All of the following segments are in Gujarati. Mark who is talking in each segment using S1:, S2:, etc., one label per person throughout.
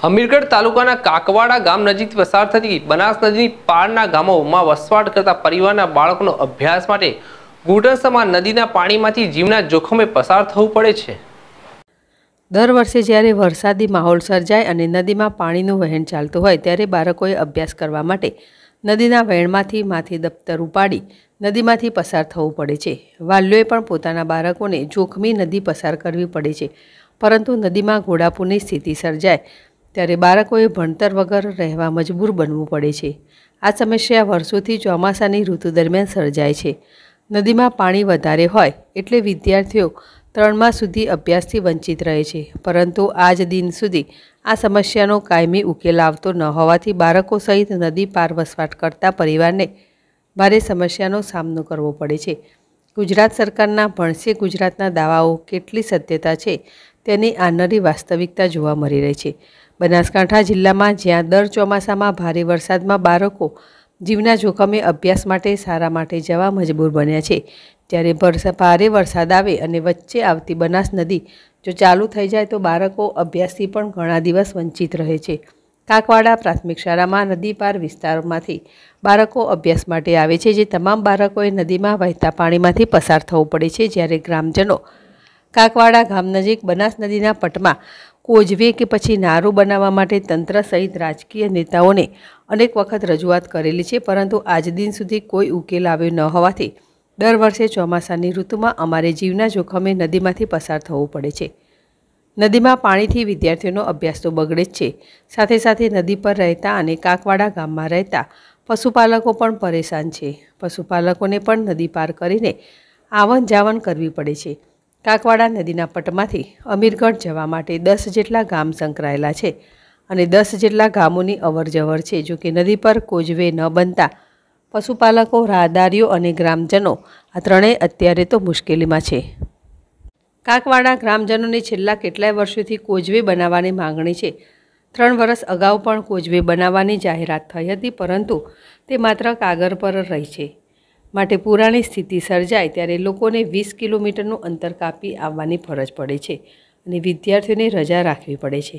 S1: હમીરગઢ તાલુકાના કાકવાડા ગામ નજીક પસાર થતી બનાસ નદીની પાળના ગામોમાં વસવાટ કરતા પરિવારના બાળકોનો અભ્યાસ માટે ઘૂંટણ સમાન નદીના પાણીમાંથી જીવના જોખમે પસાર થવું પડે છે દર વર્ષે જ્યારે વરસાદી માહોલ સર્જાય અને નદીમાં પાણીનું વહેણ ચાલતું હોય ત્યારે બાળકોએ અભ્યાસ કરવા માટે નદીના વહેણમાંથી માથી દફતર ઉપાડી નદીમાંથી પસાર થવું પડે છે વાલીઓએ પણ પોતાના બાળકોને જોખમી નદી પસાર કરવી પડે છે પરંતુ નદીમાં ઘોડાપૂરની સ્થિતિ સર્જાય ત્યારે બાળકોએ ભણતર વગર રહેવા મજબૂર બનવું પડે છે આ સમસ્યા વર્ષોથી ચોમાસાની ઋતુ દરમિયાન સર્જાય છે નદીમાં પાણી વધારે હોય એટલે વિદ્યાર્થીઓ ત્રણમા સુધી અભ્યાસથી વંચિત રહે છે પરંતુ આજ દિન સુધી આ સમસ્યાનો કાયમી ઉકેલ આવતો ન હોવાથી બાળકો સહિત નદી પાર વસવાટ કરતા પરિવારને ભારે સમસ્યાનો સામનો કરવો પડે છે ગુજરાત સરકારના ભણશે ગુજરાતના દાવાઓ કેટલી સત્યતા છે તેની આનરી વાસ્તવિકતા જોવા મળી રહી છે બનાસકાંઠા જિલ્લામાં જ્યાં દર ચોમાસામાં ભારે વરસાદમાં બાળકો જીવના જોખમે અભ્યાસ માટે સારા માટે જવા મજબૂર બન્યા છે ત્યારે ભારે વરસાદ આવે અને વચ્ચે આવતી બનાસ નદી જો ચાલુ થઈ જાય તો બાળકો અભ્યાસથી પણ ઘણા દિવસ વંચિત રહે છે કાકવાડા પ્રાથમિક શાળામાં નદી પાર વિસ્તારોમાંથી બાળકો અભ્યાસ માટે આવે છે જે તમામ બાળકોએ નદીમાં વહેતા પાણીમાંથી પસાર થવું પડે છે જ્યારે ગ્રામજનો કાકવાડા ગામ નજીક બનાસ નદીના પટમાં કોજવે કે પછી નારો બનાવવા માટે તંત્ર સહિત રાજકીય નેતાઓને અનેક વખત રજૂઆત કરેલી છે પરંતુ આજ દિન સુધી કોઈ ઉકેલ આવ્યો ન હોવાથી દર વર્ષે ચોમાસાની ઋતુમાં અમારે જીવના જોખમે નદીમાંથી પસાર થવું પડે છે નદીમાં પાણીથી વિદ્યાર્થીઓનો અભ્યાસ તો બગડે જ છે સાથે સાથે નદી પર રહેતા અને કાકવાડા ગામમાં રહેતા પશુપાલકો પણ પરેશાન છે પશુપાલકોને પણ નદી પાર કરીને આવન જાવન કરવી પડે છે કાકવાડા નદીના પટમાંથી અમીરગઢ જવા માટે દસ જેટલા ગામ સંકળાયેલા છે અને દસ જેટલા ગામોની અવરજવર છે જોકે નદી પર કોજવે ન બનતા પશુપાલકો રાહદારીઓ અને ગ્રામજનો આ ત્રણેય અત્યારે તો મુશ્કેલીમાં છે કાકવાડા ગ્રામજનોની છેલ્લા કેટલાય વર્ષોથી કોજવે બનાવવાની માંગણી છે ત્રણ વર્ષ અગાઉ પણ કોજવે બનાવવાની જાહેરાત થઈ હતી પરંતુ તે માત્ર કાગળ પર રહી છે માટે પુરાણી સ્થિતિ સર્જાય ત્યારે લોકોને વીસ કિલોમીટરનું અંતર કાપી આવવાની ફરજ પડે છે અને વિદ્યાર્થીઓને રજા રાખવી પડે છે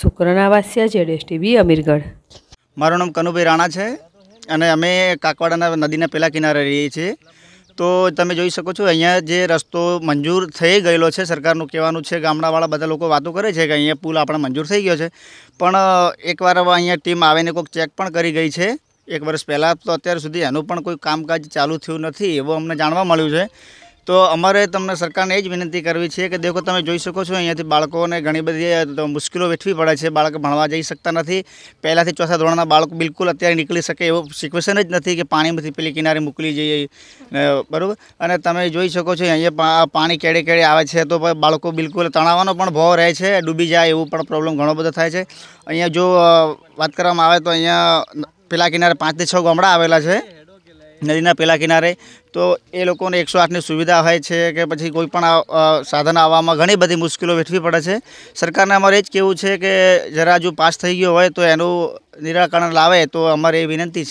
S1: શુક્રનાવાસ્યા જેડ ટીવી અમીરગઢ
S2: મારું નામ કનુભાઈ રાણા છે અને અમે કાકવાડાના નદીના પહેલા કિનારે રહીએ છીએ તો તમે જોઈ શકો છો અહીંયા જે રસ્તો મંજૂર થઈ ગયેલો છે સરકારનું કહેવાનું છે ગામડાવાળા બધા લોકો વાતો કરે છે કે અહીંયા પુલ આપણે મંજૂર થઈ ગયો છે પણ એકવાર અહીંયા ટીમ આવીને કોઈક ચેક પણ કરી ગઈ છે એક વર્ષ પહેલાં તો અત્યાર સુધી એનું પણ કોઈ કામકાજ ચાલુ થયું નથી એવું અમને જાણવા મળ્યું છે તો અમારે તમને સરકારને એ જ વિનંતી કરવી છે કે દેખો તમે જોઈ શકો છો અહીંયાથી બાળકોને ઘણી બધી મુશ્કેલીઓ વેઠવી પડે છે બાળક ભણવા જઈ શકતા નથી પહેલાંથી ચોથા ધોરણના બાળકો બિલકુલ અત્યારે નીકળી શકે એવું સિચ્યુએશન જ નથી કે પાણીમાંથી પેલી કિનારે મોકલી જઈએ બરાબર અને તમે જોઈ શકો છો અહીંયા પાણી કેડે કેડે આવે છે તો બાળકો બિલકુલ તણાવવાનો પણ ભાવ રહે છે ડૂબી જાય એવું પણ પ્રોબ્લેમ ઘણો બધો થાય છે અહીંયા જો વાત કરવામાં આવે તો અહીંયા પેલા કિનારે પાંચથી છ ગામડા આવેલા છે નદીના પેલા કિનારે તો એ લોકોને એકસો આઠની સુવિધા હોય છે કે પછી કોઈ પણ સાધન આવવામાં ઘણી બધી મુશ્કેલીઓ વેઠવી પડે છે સરકારને અમારે એ જ કેવું છે કે જરા જો પાસ થઈ ગયો હોય તો એનું નિરાકરણ લાવે તો અમારે એ વિનંતી છે